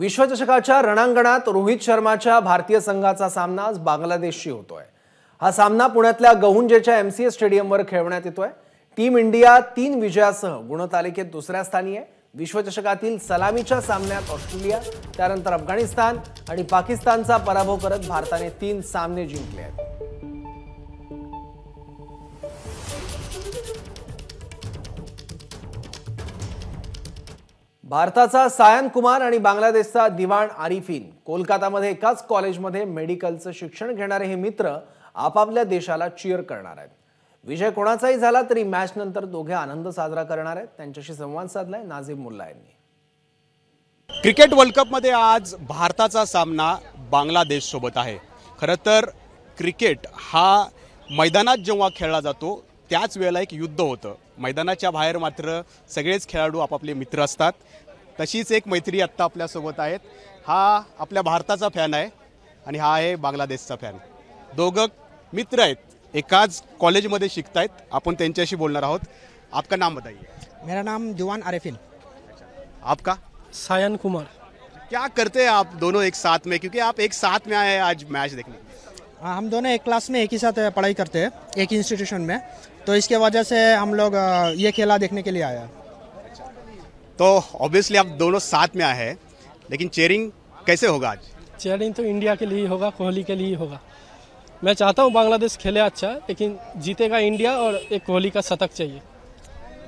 विश्वचषकाच्या रणांगणात रोहित शर्माच्या भारतीय संघाचा सामना आज बांगलादेशशी होतोय हा सामना पुण्यातल्या गहुंजेच्या एम सी एस स्टेडियमवर खेळवण्यात येतोय टीम इंडिया तीन विजयासह गुणतालिकेत दुसऱ्या स्थानी आहे विश्वचषकातील सलामीच्या सामन्यात ऑस्ट्रेलिया त्यानंतर अफगाणिस्तान आणि पाकिस्तानचा पराभव करत भारताने तीन सामने जिंकले आहेत भारताचा सायन कुमार आणि बांगलादेशचा दिवाण आरिफिन कोलकातामध्ये एकाच कॉलेजमध्ये मेडिकलचं शिक्षण घेणारे हे मित्र आपापल्या देशाला चिअर करणार आहेत विजय कोणाचाही झाला तरी मॅच नंतर दोघे आनंद साजरा करणार आहेत त्यांच्याशी संवाद साधलाय नाझीम मुल्ला यांनी क्रिकेट वर्ल्ड कपमध्ये आज भारताचा सामना बांगलादेश सोबत आहे खरं तर क्रिकेट हा मैदानात जेव्हा खेळला जातो त्याच वेळेला एक युद्ध होतं मैदानाच्या बाहेर मात्र सगळेच खेळाडू आपापले मित्र असतात तशीच एक मैत्री आत्ता आपल्यासोबत आहेत हा आपल्या भारताचा फॅन आहे आणि हा आहे बांगलादेशचा फॅन दोघं मित्र आहेत एकाच कॉलेजमध्ये शिकत आहेत आपण त्यांच्याशी बोलणार आहोत आपका नाम बताइए मेरा नाम जुवान आरेफिन आपका सायन कुमार क्या करते हैं आप दोनों एक साथ में क्योंकि आप एक साथ में आए आज मैच देखने हम दोनों एक क्लास में एक ही साथ पढ़ाई करते हैं एक इंस्टीट्यूशन में तो इसके वजह से हम लोग ये खेला देखने के लिए आया तो ऑब्वियसली आप दोनों साथ में आए हैं लेकिन चेयरिंग कैसे होगा आज चेयरिंग तो इंडिया के लिए होगा कोहली के लिए होगा मैं चाहता हूँ बांग्लादेश खेले अच्छा लेकिन जीतेगा इंडिया और एक कोहली का शतक चाहिए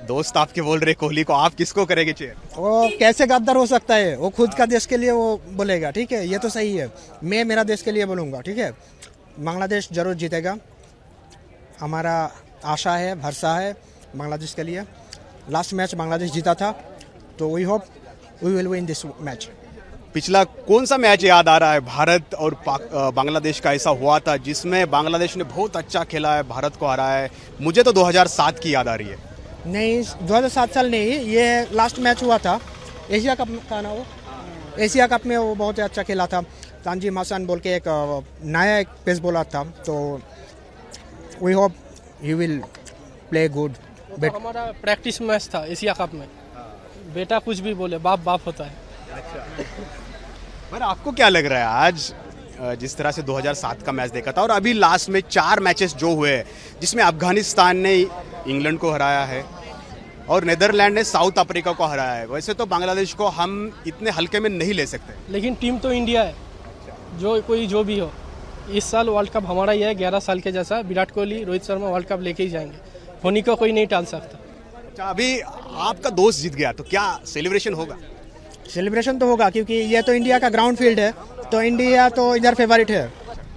दोस्त आपके बोल रहे कोहली को आप किसको करेंगे चेयर वो कैसे गद्दार हो सकता है वो खुद का देश के लिए वो बोलेगा ठीक है ये तो सही है मैं मेरा देश के लिए बोलूँगा ठीक है बांग्लादेश जरूर जीतेगा हमारा आशा है भरसा है बांग्लादेश के लिए लास्ट मैच बांग्लादेश जीता था तो we hope we will win this match पिछला कौन सा मैच याद आ रहा है भारत और बांग्लादेश का ऐसा हुआ था जिसमें बांग्लादेश ने बहुत अच्छा खेला है भारत को हराया है मुझे तो 2007 की याद आ रही है नहीं 2007 साल नहीं ये लास्ट मैच हुआ था एशिया कप का ना वो हाँ। एशिया कप में वो बहुत अच्छा खेला था तानजी मासान बोल के एक नया एक पेस बोला था तो we hope you will play good हमारा प्रैक्टिस मैच था एशिया कप में बेटा कुछ भी बोले बाप बाप होता है अच्छा। पर आपको क्या लग रहा है आज जिस तरह से 2007 का मैच देखा था और अभी लास्ट में चार मैचेस जो हुए जिसमें अफगानिस्तान ने इंग्लैंड को हराया है और नेदरलैंड ने साउथ अफ्रीका को हराया है वैसे तो बांग्लादेश को हम इतने हल्के में नहीं ले सकते लेकिन टीम तो इंडिया है जो कोई जो भी हो इस साल वर्ल्ड कप हमारा ही है ग्यारह साल के जैसा विराट कोहली रोहित शर्मा वर्ल्ड कप लेके ही जाएंगे धोनी को कोई नहीं टाल सकता अच्छा अभी आपका दोस्त जीत गया तो क्या सेलिब्रेशन होगा सेलिब्रेशन तो होगा क्योंकि यह तो इंडिया का ग्राउंड फील्ड है तो इंडिया तो इधर फेवरेट है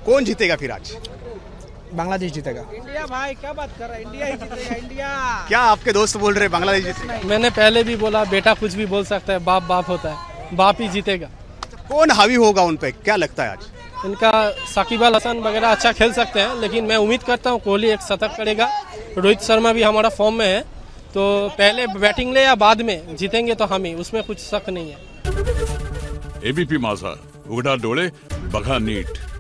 कौन जीतेगा फिर आज बांग्लादेश जीतेगा इंडिया भाई क्या बात कर रहा है इंडिया ही जीतेगा इंडिया क्या आपके दोस्त बोल रहे बांग्लादेश जीतेगा मैंने पहले भी बोला बेटा कुछ भी बोल सकता है बाप बाप होता है बाप ही जीतेगा कौन हावी होगा उन पर क्या लगता है आज इनका साकिब अल हसन वगैरह अच्छा खेल सकते हैं लेकिन मैं उम्मीद करता हूँ कोहली एक शतक करेगा रोहित शर्मा भी हमारा फॉर्म में है तो पहले बैटिंग ले या बाद में जीतेंगे तो हम ही उसमें कुछ शक नहीं है एबीपी माझा उगड़ा डोले बघा नीट